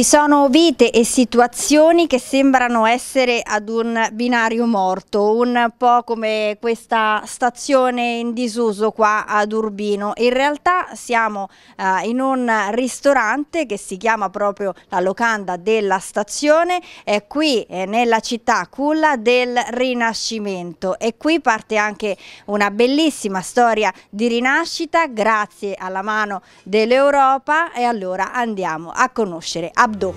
Ci sono vite e situazioni che sembrano essere ad un binario morto, un po' come questa stazione in disuso qua ad Urbino. In realtà siamo eh, in un ristorante che si chiama proprio la locanda della stazione, è qui eh, nella città culla del Rinascimento e qui parte anche una bellissima storia di rinascita grazie alla mano dell'Europa e allora andiamo a conoscere a Абду.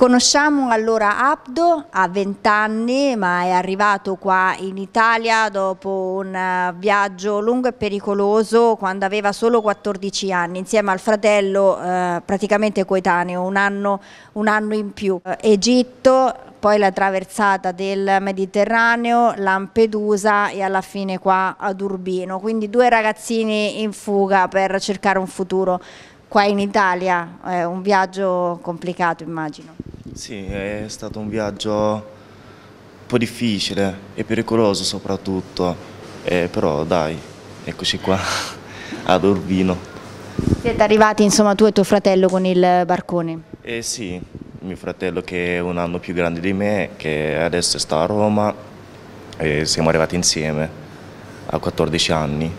Conosciamo allora Abdo, ha 20 anni ma è arrivato qua in Italia dopo un eh, viaggio lungo e pericoloso quando aveva solo 14 anni insieme al fratello eh, praticamente coetaneo, un anno, un anno in più. Eh, Egitto, poi la traversata del Mediterraneo, Lampedusa e alla fine qua ad Urbino. Quindi due ragazzini in fuga per cercare un futuro qua in Italia. È un viaggio complicato immagino. Sì, è stato un viaggio un po' difficile e pericoloso soprattutto, eh, però dai, eccoci qua ad Urbino. Siete arrivati insomma tu e tuo fratello con il barcone? Eh sì, mio fratello che è un anno più grande di me, che adesso sta a Roma e siamo arrivati insieme a 14 anni.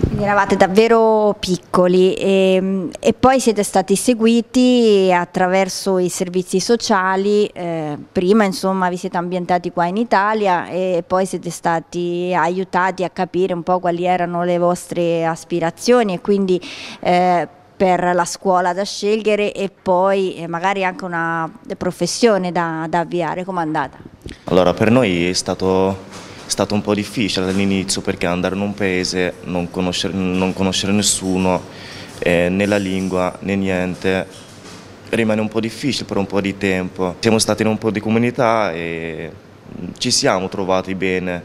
Quindi eravate davvero piccoli e, ehm, e, poi siete stati seguiti attraverso i servizi sociali, eh, prima insomma vi siete ambientati qua in Italia e poi siete stati aiutati a capire un po' quali erano le vostre aspirazioni e quindi eh, per la scuola da scegliere e poi eh, magari anche una professione da, da avviare, com'è andata? Allora per noi è stato stato un po' difficile all'inizio perché andare in un paese, non conoscere, non conoscere nessuno, eh, né la lingua né niente, rimane un po' difficile per un po' di tempo. Siamo stati in un po' di comunità e mm, ci siamo trovati bene,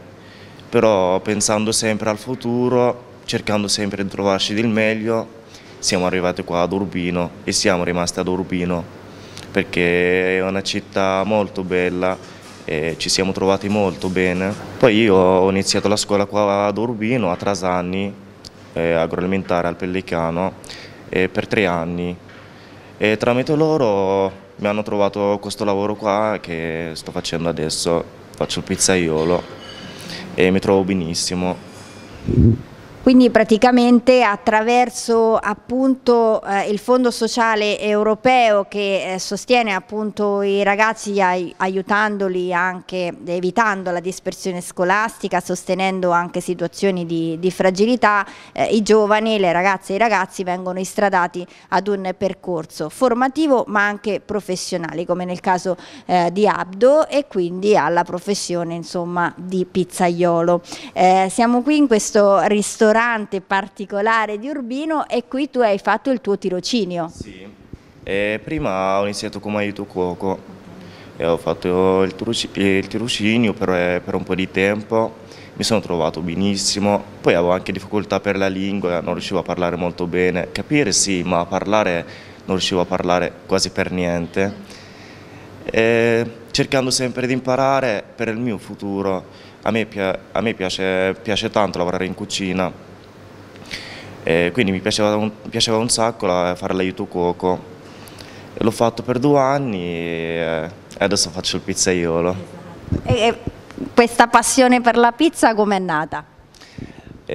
però pensando sempre al futuro, cercando sempre di trovarci del meglio, siamo arrivati qua ad Urbino e siamo rimasti ad Urbino perché è una città molto bella e ci siamo trovati molto bene. Poi io ho iniziato la scuola qua ad Urbino, a Trasanni, eh, agroalimentare al Pellicano, eh, per tre anni e tramite loro mi hanno trovato questo lavoro qua che sto facendo adesso, faccio il pizzaiolo e mi trovo benissimo. Quindi praticamente attraverso appunto, eh, il Fondo Sociale Europeo che eh, sostiene appunto, i ragazzi ai, aiutandoli anche evitando la dispersione scolastica, sostenendo anche situazioni di, di fragilità, eh, i giovani, le ragazze e i ragazzi vengono istradati ad un percorso formativo ma anche professionale come nel caso eh, di Abdo e quindi alla professione insomma, di pizzaiolo. Eh, siamo qui in questo ristorante ristorante particolare di Urbino e qui tu hai fatto il tuo tirocinio. Sì, e prima ho iniziato come aiuto cuoco e ho fatto il, il tirocinio per, per un po' di tempo mi sono trovato benissimo, poi avevo anche difficoltà per la lingua, non riuscivo a parlare molto bene, capire sì, ma parlare non riuscivo a parlare quasi per niente, e cercando sempre di imparare per il mio futuro, a me, a me piace, piace tanto lavorare in cucina, e eh, quindi mi piaceva un, piaceva un sacco la, fare l'aiuto cuoco. L'ho fatto per due anni e adesso faccio il pizzaiolo. E questa passione per la pizza com'è nata? E,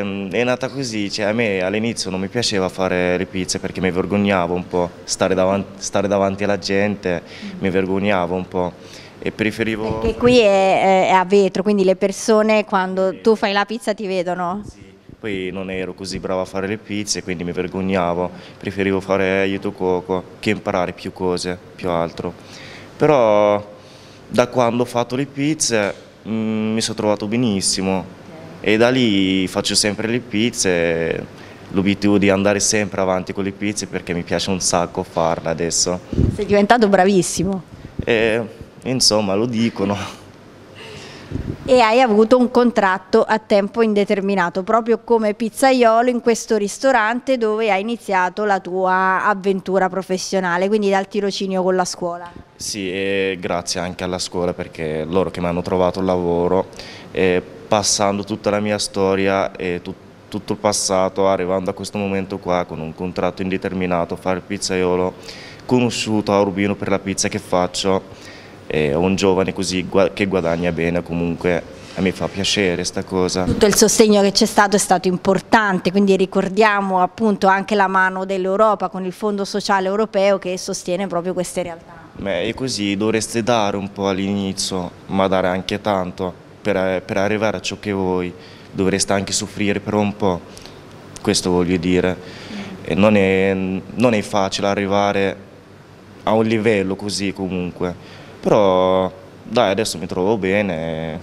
ehm, è nata così, cioè, a me all'inizio non mi piaceva fare le pizze perché mi vergognavo un po', stare davanti, stare davanti alla gente mm -hmm. mi vergognavo un po' e preferivo... Perché qui è, è, a vetro, quindi le persone quando sì. tu fai la pizza ti vedono? Sì poi non ero così bravo a fare le pizze, quindi mi vergognavo, preferivo fare aiuto cuoco che imparare più cose, più altro. Però da quando ho fatto le pizze mh, mm, mi sono trovato benissimo e da lì faccio sempre le pizze l'obiettivo di andare sempre avanti con le pizze perché mi piace un sacco farle adesso. Sei diventato bravissimo. E, eh, insomma, lo dicono e hai avuto un contratto a tempo indeterminato, proprio come pizzaiolo in questo ristorante dove hai iniziato la tua avventura professionale, quindi dal tirocinio con la scuola. Sì, e grazie anche alla scuola perché loro che mi hanno trovato il lavoro, eh, passando tutta la mia storia e tut tutto il passato, arrivando a questo momento qua con un contratto indeterminato, fare il pizzaiolo, conosciuto a Urbino per la pizza che faccio, eh, un giovane così che guadagna bene comunque e mi fa piacere questa cosa. Tutto il sostegno che c'è stato è stato importante, quindi ricordiamo appunto anche la mano dell'Europa con il Fondo Sociale Europeo che sostiene proprio queste realtà. Beh, è così dovreste dare un po' all'inizio, ma dare anche tanto per, per arrivare a ciò che vuoi, dovreste anche soffrire per un po', questo voglio dire. E non, è, non è facile arrivare a un livello così comunque però dai, adesso mi trovo bene,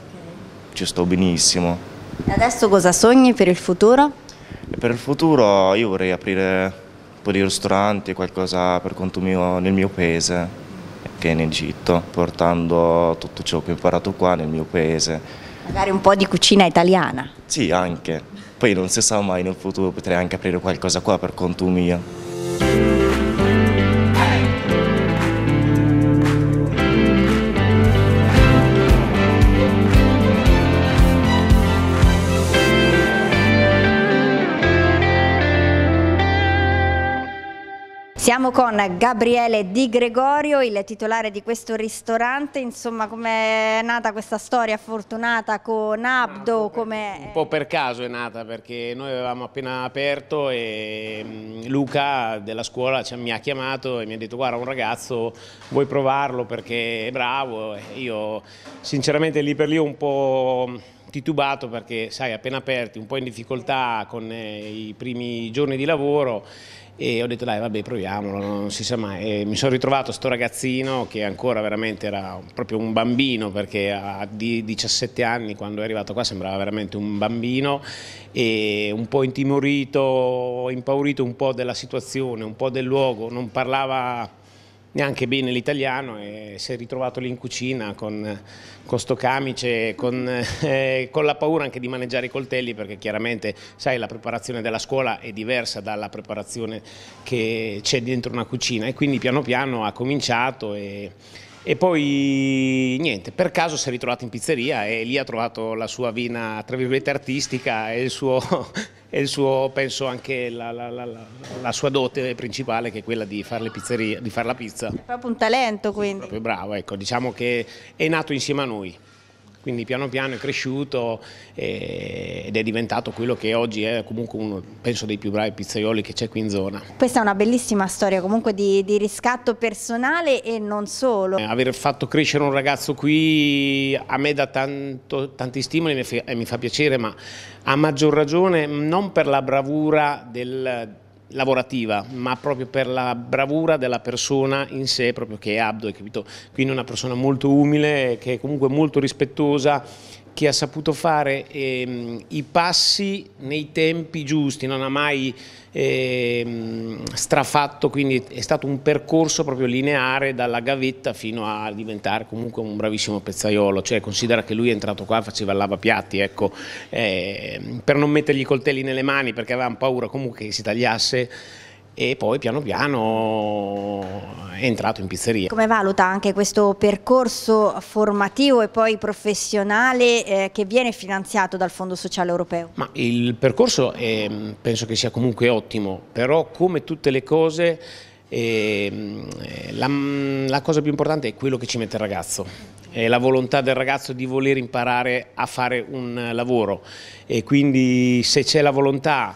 ci sto benissimo. E adesso cosa sogni per il futuro? E per il futuro io vorrei aprire un po' di ristoranti, qualcosa per conto mio nel mio paese, che è in Egitto, portando tutto ciò che ho imparato qua nel mio paese. Magari un po' di cucina italiana? Sì, anche. Poi non si sa mai, nel futuro potrei anche aprire qualcosa qua per conto mio. Siamo con Gabriele Di Gregorio, il titolare di questo ristorante, insomma come è nata questa storia fortunata con Abdo? Ah, come... Un po' per caso è nata perché noi avevamo appena aperto e mm, Luca della scuola mi ha chiamato e mi ha detto guarda un ragazzo vuoi provarlo perché è bravo, io sinceramente lì per lì ho un po' mm, titubato perché sai appena aperti un po' in difficoltà con eh, i primi giorni di lavoro e ho detto dai vabbè proviamolo, non si sa mai. E mi sono ritrovato sto ragazzino che ancora veramente era proprio un bambino perché a 17 anni quando è arrivato qua sembrava veramente un bambino e un po' intimorito, impaurito un po' della situazione, un po' del luogo, non parlava neanche bene l'italiano e si è ritrovato lì in cucina con, con sto camice, con, eh, con, la paura anche di maneggiare i coltelli perché chiaramente sai la preparazione della scuola è diversa dalla preparazione che c'è dentro una cucina e quindi piano piano ha cominciato e e poi niente, per caso si è ritrovato in pizzeria e lì ha trovato la sua vina, tra virgolette, artistica e il suo, e il suo penso anche la, la, la, la, sua dote principale che è quella di fare, pizzerie, di fare la pizza. È proprio un talento quindi. È proprio bravo, ecco, diciamo che è nato insieme a noi quindi piano piano è cresciuto eh, ed è diventato quello che oggi è comunque uno penso dei più bravi pizzaioli che c'è qui in zona. Questa è una bellissima storia comunque di, di riscatto personale e non solo. Eh, aver fatto crescere un ragazzo qui a me dà tanto, tanti stimoli e mi fa piacere ma a maggior ragione non per la bravura del lavorativa, ma proprio per la bravura della persona in sé, proprio che è Abdo, hai capito? Quindi una persona molto umile, che è comunque molto rispettosa che ha saputo fare ehm, i passi nei tempi giusti, non ha mai ehm, strafatto, quindi è stato un percorso proprio lineare dalla gavetta fino a diventare comunque un bravissimo pezzaiolo, cioè considera che lui è entrato qua e faceva il lavapiatti, ecco, ehm, per non mettergli i coltelli nelle mani perché avevamo paura comunque che si tagliasse e poi piano piano è entrato in pizzeria. Come valuta anche questo percorso formativo e poi professionale eh, che viene finanziato dal Fondo Sociale Europeo? Ma il percorso è, mm, penso che sia comunque ottimo, però come tutte le cose eh, la, mm, la cosa più importante è quello che ci mette il ragazzo È la volontà del ragazzo di voler imparare a fare un lavoro e quindi se c'è la volontà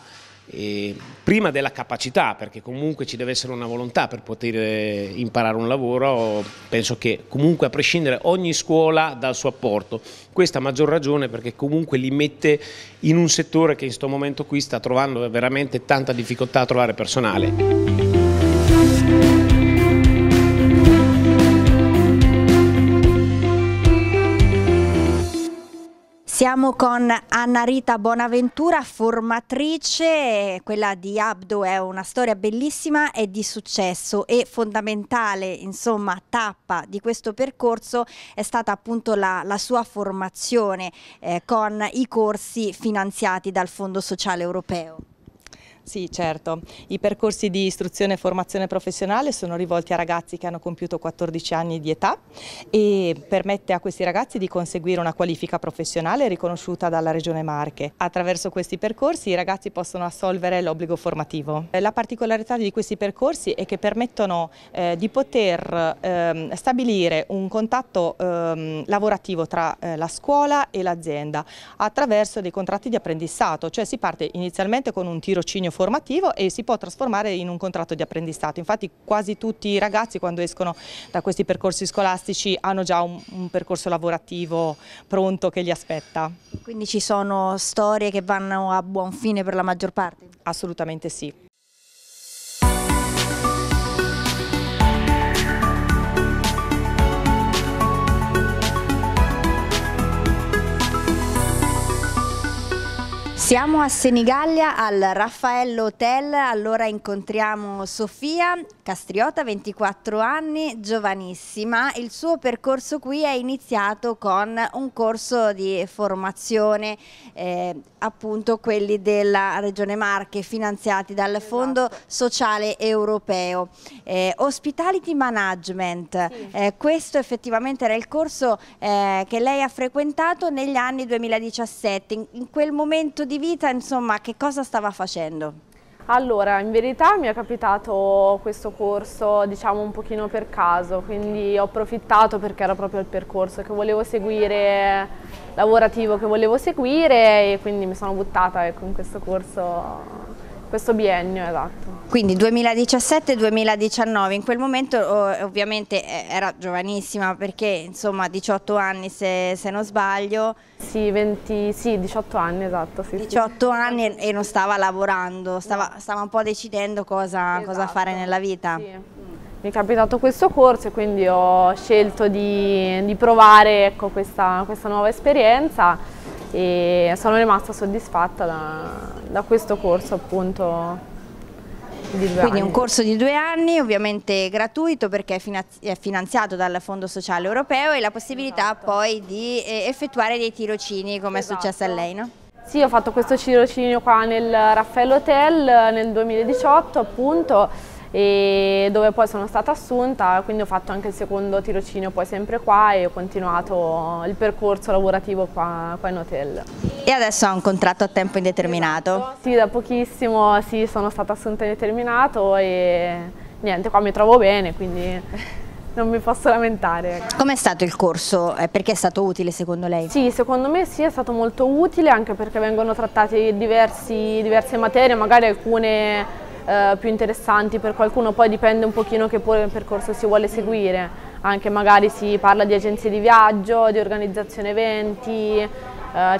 e ehm, prima della capacità, perché comunque ci deve essere una volontà per poter eh, imparare un lavoro, penso che comunque a prescindere ogni scuola dal suo apporto, questa a maggior ragione perché comunque li mette in un settore che in questo momento qui sta trovando veramente tanta difficoltà a trovare personale. Siamo con Anna Rita Bonaventura, formatrice, quella di Abdo è una storia bellissima e di successo e fondamentale, insomma, tappa di questo percorso è stata appunto la, la sua formazione eh, con i corsi finanziati dal Fondo Sociale Europeo. Sì, certo. I percorsi di istruzione e formazione professionale sono rivolti a ragazzi che hanno compiuto 14 anni di età e permette a questi ragazzi di conseguire una qualifica professionale riconosciuta dalla Regione Marche. Attraverso questi percorsi i ragazzi possono assolvere l'obbligo formativo. Eh, la particolarità di questi percorsi è che permettono eh, di poter eh, stabilire un contatto eh, lavorativo tra eh, la scuola e l'azienda attraverso dei contratti di apprendistato, cioè si parte inizialmente con un tirocinio formativo e si può trasformare in un contratto di apprendistato. Infatti quasi tutti i ragazzi quando escono da questi percorsi scolastici hanno già un, un percorso lavorativo pronto che li aspetta. Quindi ci sono storie che vanno a buon fine per la maggior parte? Assolutamente sì. Siamo a Senigallia al Raffaello Hotel, allora incontriamo Sofia Castriota, 24 anni, giovanissima. Il suo percorso qui è iniziato con un corso di formazione, eh, appunto quelli della Regione Marche, finanziati dal esatto. Fondo Sociale Europeo. Eh, hospitality Management, sì. eh, questo effettivamente era il corso eh, che lei ha frequentato negli anni 2017, in, in quel momento di di vita, insomma, che cosa stava facendo? Allora, in verità mi è capitato questo corso, diciamo un pochino per caso, quindi ho approfittato perché era proprio il percorso che volevo seguire, lavorativo che volevo seguire e quindi mi sono buttata ecco, in questo corso questo biennio, esatto. Quindi 2017-2019, in quel momento oh, ovviamente eh, era giovanissima perché insomma 18 anni se, se non sbaglio. Sì, 20, sì, 18 anni esatto. Sì, 18 sì. anni e non stava lavorando, stava, stava un po' decidendo cosa, esatto. cosa fare nella vita. Sì. Mi è capitato questo corso e quindi ho scelto di, di provare ecco, questa, questa nuova esperienza e sono rimasta soddisfatta da, da questo corso appunto quindi un corso di due anni, ovviamente gratuito perché è finanziato dal Fondo Sociale Europeo e la possibilità esatto. poi di eh, effettuare dei tirocini come esatto. è successo a lei, no? Sì, ho fatto questo tirocinio qua nel Raffaello Hotel eh, nel 2018 appunto e dove poi sono stata assunta, quindi ho fatto anche il secondo tirocinio poi sempre qua e ho continuato il percorso lavorativo qua, qua in hotel. E adesso ha un contratto a tempo indeterminato? Esatto. Sì, da pochissimo sì, sono stata assunta indeterminato e niente, qua mi trovo bene, quindi non mi posso lamentare. Ecco. Com'è stato il corso? Perché è stato utile secondo lei? Sì, secondo me sì, è stato molto utile anche perché vengono trattate diverse materie, magari alcune eh, più interessanti per qualcuno, poi dipende un pochino che percorso si vuole seguire, anche magari si parla di agenzie di viaggio, di organizzazione eventi, eh,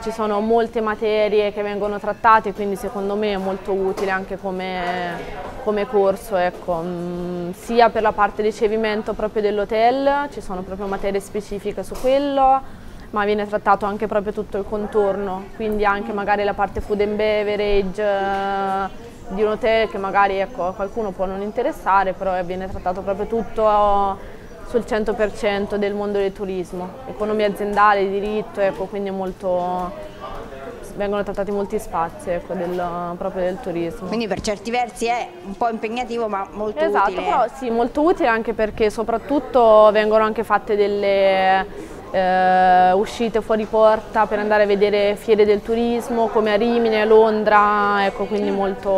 ci sono molte materie che vengono trattate, quindi secondo me è molto utile anche come, come corso, ecco. Mm, sia per la parte ricevimento proprio dell'hotel, ci sono proprio materie specifiche su quello, ma viene trattato anche proprio tutto il contorno, quindi anche magari la parte food and beverage, eh, di un hotel che magari ecco, a qualcuno può non interessare, però viene trattato proprio tutto eh, sul 100% del mondo del turismo, economia aziendale, diritto, ecco, quindi molto, vengono trattati molti spazi ecco, del, proprio del turismo. Quindi per certi versi è un po' impegnativo ma molto esatto, utile. Esatto, però sì, molto utile anche perché soprattutto vengono anche fatte delle eh, uscite fuori porta per andare a vedere fiere del turismo come a Rimini, a Londra, ecco quindi molto,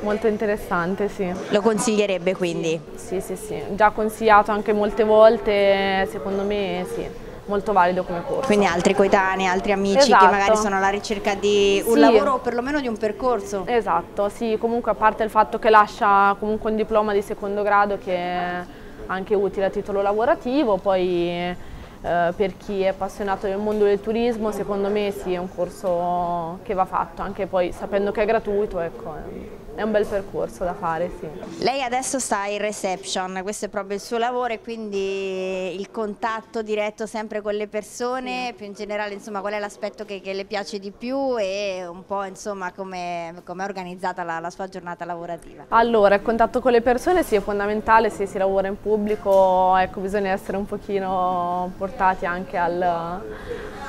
molto interessante, sì. Lo consiglierebbe quindi? Sì, sì, sì, già consigliato anche molte volte, secondo me sì, molto valido come corso. Quindi altri coetanei, altri amici esatto. che magari sono alla ricerca di un sì. lavoro o perlomeno di un percorso. Esatto, sì, comunque a parte il fatto che lascia comunque un diploma di secondo grado che è anche utile a titolo lavorativo, poi eh, per chi è appassionato del mondo del turismo secondo me sì è un corso che va fatto, anche poi sapendo che è gratuito. Ecco, eh è un bel percorso da fare, sì. Lei adesso sta in reception, questo è proprio il suo lavoro e quindi il contatto diretto sempre con le persone, sì. più in generale insomma qual è l'aspetto che, che, le piace di più e un po' insomma come com è organizzata la, la, sua giornata lavorativa? Allora il contatto con le persone sì è fondamentale, se si lavora in pubblico ecco, bisogna essere un pochino portati anche al,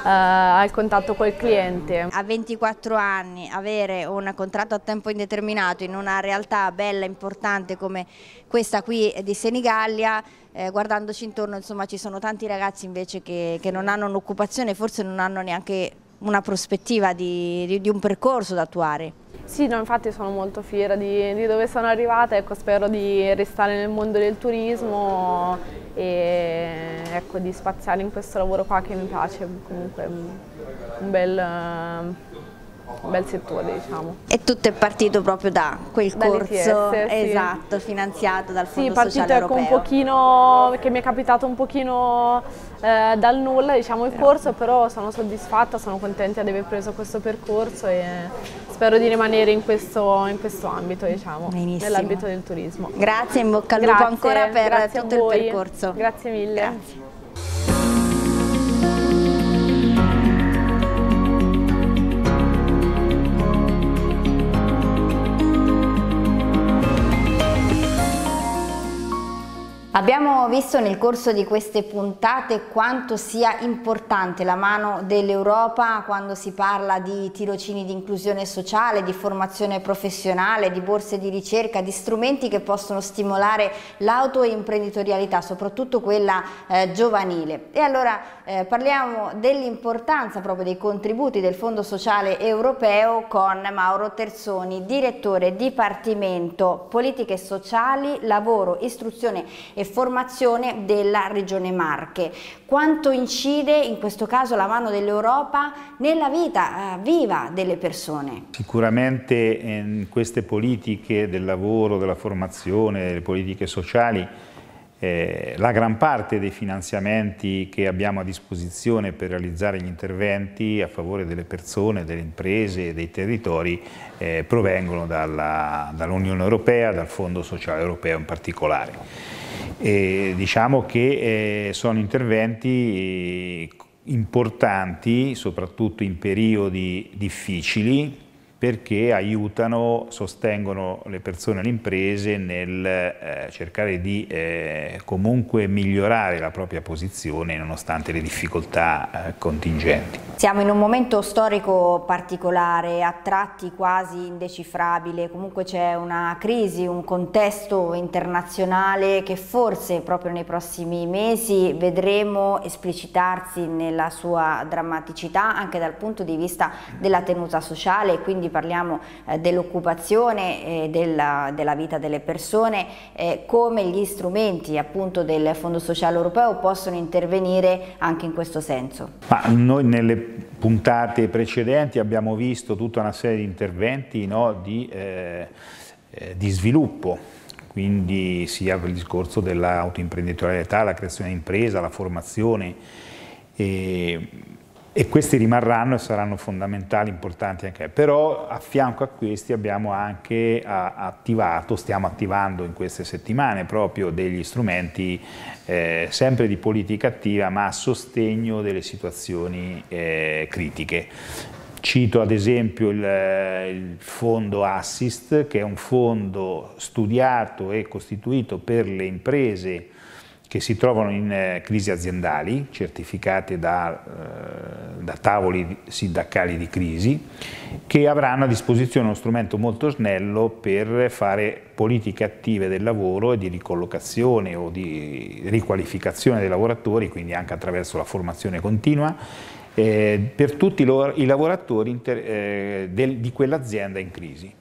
eh, al contatto col cliente. A 24 anni avere un contratto a tempo indeterminato in una realtà bella, e importante come questa qui di Senigallia, eh, guardandoci intorno insomma, ci sono tanti ragazzi invece che, che non hanno un'occupazione, e forse non hanno neanche una prospettiva di, di, di un percorso da attuare. Sì, no, infatti sono molto fiera di, di dove sono arrivata, ecco, spero di restare nel mondo del turismo e ecco, di spaziare in questo lavoro qua che mi piace, comunque un bel bel settore diciamo. E tutto è partito proprio da quel Dalle corso ITS, esatto, sì. finanziato dal Fondo sì, Sociale Europeo. Sì, partito un pochino, che mi è capitato un pochino eh, dal nulla diciamo il però. corso, però sono soddisfatta, sono contenta di aver preso questo percorso e spero di rimanere in questo, in questo ambito diciamo, nell'ambito del turismo. Grazie, in bocca al lupo ancora per tutto il percorso. Grazie mille. Grazie. Abbiamo visto nel corso di queste puntate quanto sia importante la mano dell'Europa quando si parla di tirocini di inclusione sociale, di formazione professionale, di borse di ricerca, di strumenti che possono stimolare l'autoimprenditorialità, soprattutto quella eh, giovanile. E allora eh, parliamo dell'importanza proprio dei contributi del Fondo Sociale Europeo con Mauro Terzoni, direttore Dipartimento Politiche Sociali, Lavoro, Istruzione e e formazione della regione Marche. Quanto incide in questo caso la mano dell'Europa nella vita eh, viva delle persone? Sicuramente in ehm, queste politiche del lavoro, della formazione, delle politiche sociali eh, la gran parte dei finanziamenti che abbiamo a disposizione per realizzare gli interventi a favore delle persone, delle imprese e dei territori eh, provengono dall'Unione dall Europea, dal Fondo Sociale Europeo in particolare. E diciamo che eh, sono interventi eh, importanti, soprattutto in periodi difficili, perché aiutano, sostengono le persone e le imprese nel eh, cercare di eh, comunque migliorare la propria posizione nonostante le difficoltà eh, contingenti. Siamo in un momento storico particolare, a tratti quasi indecifrabile, comunque c'è una crisi, un contesto internazionale che forse proprio nei prossimi mesi vedremo esplicitarsi nella sua drammaticità anche dal punto di vista della tenuta sociale e quindi parliamo eh, dell'occupazione, eh, della, della, vita delle persone, eh, come gli strumenti appunto del Fondo Sociale Europeo possono intervenire anche in questo senso? Ma noi nelle puntate precedenti abbiamo visto tutta una serie di interventi no, di, eh, eh, di sviluppo quindi sia per il discorso dell'autoimprenditorialità, la creazione di impresa, la formazione, e e questi rimarranno e saranno fondamentali, importanti anche. Però a fianco a questi abbiamo anche attivato, stiamo attivando in queste settimane proprio degli strumenti eh, sempre di politica attiva ma a sostegno delle situazioni eh, critiche. Cito ad esempio il, eh, il fondo Assist, che è un fondo studiato e costituito per le imprese che si trovano in eh, crisi aziendali certificate da eh, da tavoli sindacali di crisi, che avranno a disposizione uno strumento molto snello per fare politiche attive del lavoro e di ricollocazione o di riqualificazione dei lavoratori, quindi anche attraverso la formazione continua, eh, per tutti i lavoratori eh, del, di quell'azienda in crisi.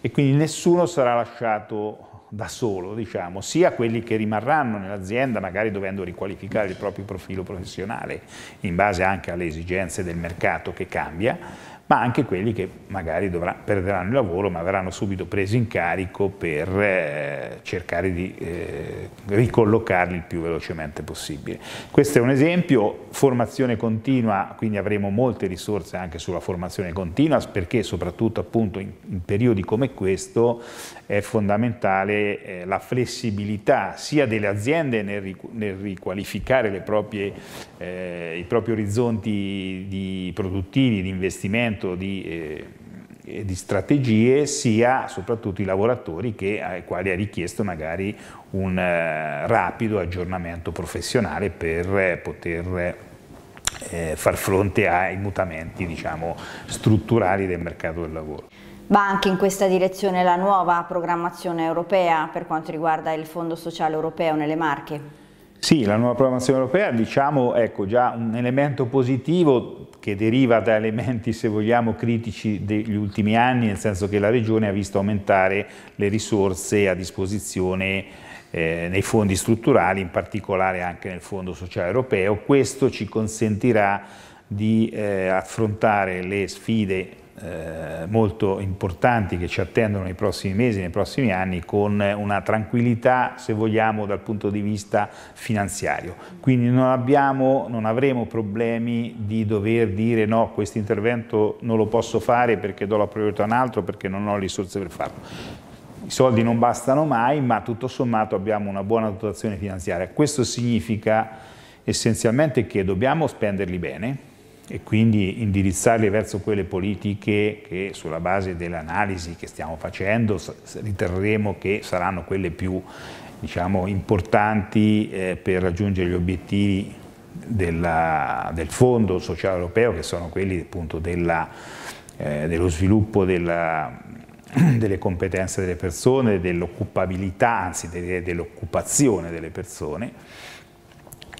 E quindi nessuno sarà lasciato da solo, diciamo, sia quelli che rimarranno nell'azienda magari dovendo riqualificare il proprio profilo professionale in base anche alle esigenze del mercato che cambia, ma anche quelli che magari dovrà, perderanno il lavoro ma verranno subito presi in carico per eh, cercare di eh, ricollocarli il più velocemente possibile. Questo è un esempio, formazione continua, quindi avremo molte risorse anche sulla formazione continua perché soprattutto appunto in, in periodi come questo è fondamentale eh, la flessibilità sia delle aziende nel, nel riqualificare proprie, eh, i propri orizzonti di produttivi, di investimento, cambiamento di, eh, di strategie sia soprattutto i lavoratori che, ai quali è richiesto magari un eh, rapido aggiornamento professionale per eh, poter eh, far fronte ai mutamenti diciamo, strutturali del mercato del lavoro. Va anche in questa direzione la nuova programmazione europea per quanto riguarda il Fondo Sociale Europeo nelle Marche? Sì, la nuova programmazione europea diciamo ecco, già un elemento positivo che deriva da elementi se vogliamo critici degli ultimi anni, nel senso che la Regione ha visto aumentare le risorse a disposizione eh, nei fondi strutturali, in particolare anche nel Fondo Sociale Europeo. Questo ci consentirà di eh, affrontare le sfide eh, molto importanti che ci attendono nei prossimi mesi, nei prossimi anni, con una tranquillità, se vogliamo, dal punto di vista finanziario. Quindi non, abbiamo, non avremo problemi di dover dire no, questo intervento non lo posso fare perché do la priorità a un altro, perché non ho le risorse per farlo. I soldi non bastano mai, ma tutto sommato abbiamo una buona dotazione finanziaria. Questo significa essenzialmente che dobbiamo spenderli bene, e quindi indirizzarli verso quelle politiche che sulla base dell'analisi che stiamo facendo riterremo che saranno quelle più diciamo, importanti eh, per raggiungere gli obiettivi della, del Fondo Sociale Europeo che sono quelli appunto della, eh, dello sviluppo della, delle competenze delle persone, dell'occupabilità, anzi dell'occupazione delle persone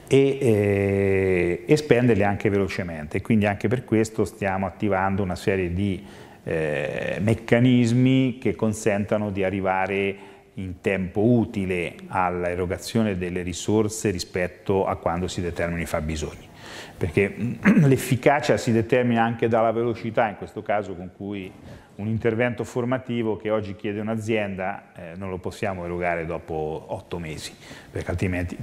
e, eh, e spenderli anche velocemente. Quindi anche per questo stiamo attivando una serie di eh, meccanismi che consentano di arrivare in tempo utile all'erogazione delle risorse rispetto a quando si determinano i fabbisogni perché l'efficacia si determina anche dalla velocità in questo caso con cui un intervento formativo che oggi chiede un'azienda eh, non lo possiamo erogare dopo otto mesi, perché altrimenti,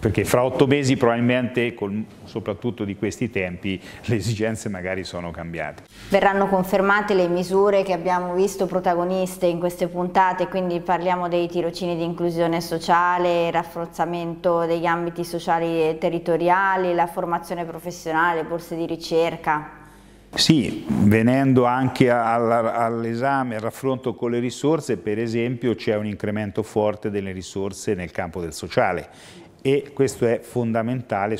perché fra otto mesi probabilmente, col, soprattutto di questi tempi, le esigenze magari sono cambiate. Verranno confermate le misure che abbiamo visto protagoniste in queste puntate, quindi parliamo dei tirocini di inclusione sociale, rafforzamento degli ambiti sociali e territoriali, la formazione professionale, borse di ricerca. Sì, venendo anche all'esame, al raffronto con le risorse, per esempio c'è un incremento forte delle risorse nel campo del sociale e questo è fondamentale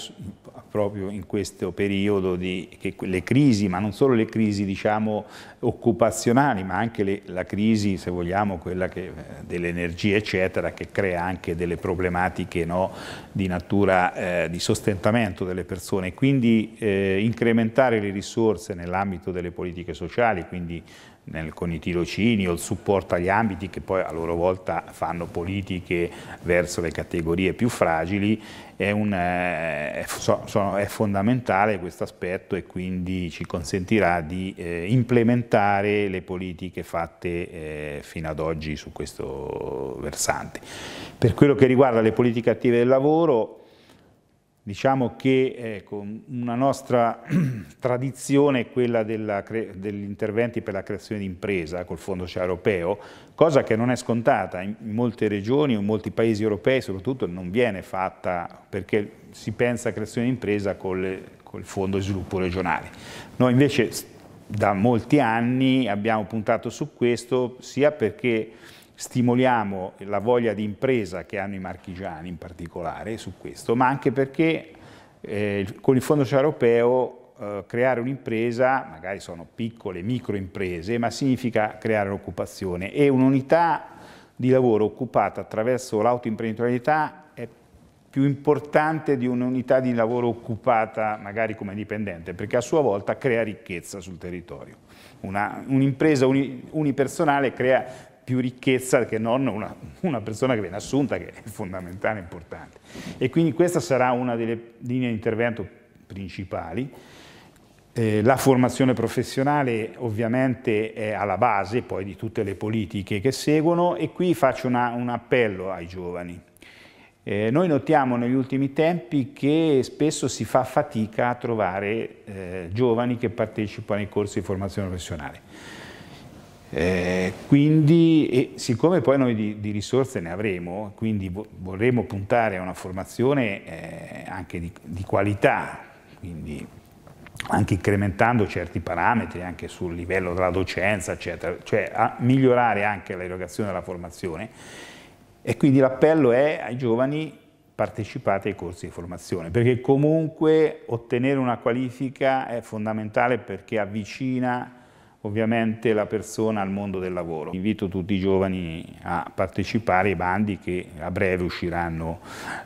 proprio in questo periodo di, che le crisi, ma non solo le crisi diciamo, occupazionali, ma anche le, la crisi, se vogliamo, quella eh, dell'energia, eccetera, che crea anche delle problematiche no, di natura eh, di sostentamento delle persone. Quindi eh, incrementare le risorse nell'ambito delle politiche sociali, quindi nel, con i tirocini o il supporto agli ambiti che poi a loro volta fanno politiche verso le categorie più fragili, è, un, eh, è, so, è fondamentale questo aspetto e quindi ci consentirà di eh, implementare le politiche fatte eh, fino ad oggi su questo versante. Per quello che riguarda le politiche attive del lavoro, Diciamo che ecco, una nostra tradizione è quella degli interventi per la creazione di impresa col Fondo Sociale Europeo, cosa che non è scontata in, in molte regioni o in molti paesi europei, soprattutto non viene fatta perché si pensa a creazione di impresa col, col Fondo di Sviluppo Regionale. Noi invece da molti anni abbiamo puntato su questo sia perché stimoliamo la voglia di impresa che hanno i marchigiani in particolare su questo, ma anche perché eh, con il Fondo Sociale Europeo eh, creare un'impresa, magari sono piccole, micro imprese, ma significa creare occupazione e un'unità di lavoro occupata attraverso l'autoimprenditorialità è più importante di un'unità di lavoro occupata magari come dipendente, perché a sua volta crea ricchezza sul territorio. un'impresa un unipersonale crea più ricchezza che non una, una, persona che viene assunta, che è fondamentale, importante. E quindi questa sarà una delle linee di intervento principali. Eh, la formazione professionale ovviamente è alla base poi di tutte le politiche che seguono e qui faccio una, un appello ai giovani. Eh, noi notiamo negli ultimi tempi che spesso si fa fatica a trovare eh, giovani che partecipano ai corsi di formazione professionale. Eh, quindi, siccome poi noi di, di, risorse ne avremo, quindi vo vorremmo puntare a una formazione eh, anche di, di, qualità, quindi anche incrementando certi parametri anche sul livello della docenza, eccetera, cioè a migliorare anche l'erogazione della formazione. E quindi l'appello è ai giovani partecipate ai corsi di formazione, perché comunque ottenere una qualifica è fondamentale perché avvicina ovviamente la persona al mondo del lavoro. Invito tutti i giovani a partecipare ai bandi che a breve usciranno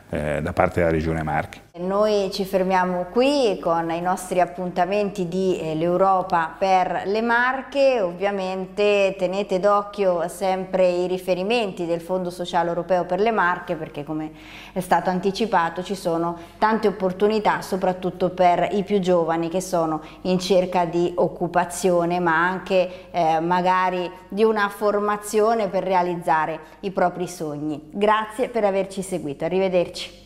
eh, da parte della Regione Marche. Noi ci fermiamo qui con i nostri appuntamenti di eh, l'Europa per le Marche, ovviamente tenete d'occhio sempre i riferimenti del Fondo Sociale Europeo per le Marche perché come è stato anticipato ci sono tante opportunità soprattutto per i più giovani che sono in cerca di occupazione ma anche eh, magari di una formazione per realizzare i propri sogni. Grazie per averci seguito, arrivederci.